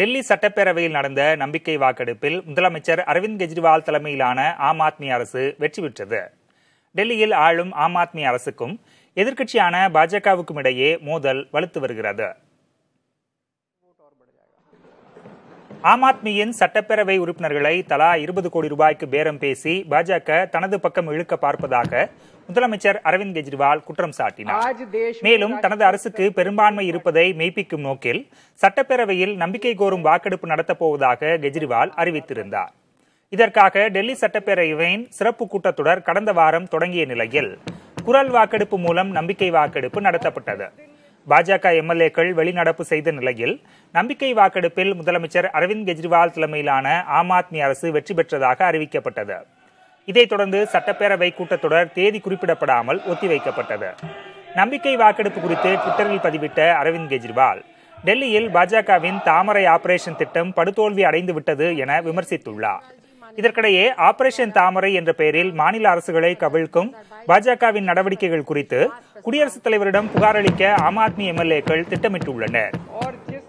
டெல்லி சட்டப்பேரவையில் நடந்த நம்பிக்கை வாக்கெடுப்பில் முதலமைச்சர் அரவிந்த் கெஜ்ரிவால் தலைமையிலான ஆம் ஆத்மி அரசு வெற்றி பெற்றது டெல்லியில் ஆளும் ஆம் ஆத்மி அரசுக்கும் எதிர்க்கட்சியான பாஜகவுக்கும் இடையே மோதல் வலுத்து வருகிறது ஆம் ஆத்மியின் சட்டப்பேரவை உறுப்பினர்களை தலா இருபது கோடி ரூபாய்க்கு பேரம் பேசி பாஜக தனது பக்கம் இழுக்க பார்ப்பதாக முதலமைச்சர் அரவிந்த் கெஜ்ரிவால் குற்றம் சாட்டினார் மேலும் தனது அரசுக்கு பெரும்பான்மை இருப்பதை மெய்ப்பிக்கும் நோக்கில் சட்டப்பேரவையில் நம்பிக்கை கோரும் வாக்கெடுப்பு நடத்தப்போவதாக கெஜ்ரிவால் அறிவித்திருந்தார் இதற்காக டெல்லி சட்டப்பேரவையின் சிறப்பு கூட்டத்தொடர் கடந்த வாரம் தொடங்கிய நிலையில் குரல் வாக்கெடுப்பு மூலம் நம்பிக்கை வாக்கெடுப்பு நடத்தப்பட்டது பாஜக எம்எல்ஏக்கள் வெளிநடப்பு செய்த நிலையில் நம்பிக்கை வாக்கெடுப்பில் முதலமைச்சர் அரவிந்த் கெஜ்ரிவால் தலைமையிலான ஆம் ஆத்மி அரசு வெற்றி பெற்றதாக அறிவிக்கப்பட்டது இதைத் தொடர்ந்து சட்டப்பேரவை கூட்டத்தொடர் தேதி குறிப்பிடப்படாமல் ஒத்திவைக்கப்பட்டது நம்பிக்கை வாக்கெடுப்பு குறித்து ட்விட்டரில் பதிவிட்ட அரவிந்த் கெஜ்ரிவால் டெல்லியில் பாஜகவின் தாமரை ஆபரேஷன் திட்டம் படுதோல்வி அடைந்துவிட்டது என விமர்சித்துள்ளார் இதற்கிடையே ஆபரேஷன் தாமரை என்ற பெயரில் மாநில அரசுகளை கவிழ்க்கும் பாஜகவின் நடவடிக்கைகள் குறித்து குடியரசுத் தலைவரிடம் புகார் அளிக்க ஆம் ஆத்மி எம்எல்ஏக்கள் திட்டமிட்டுள்ளனர்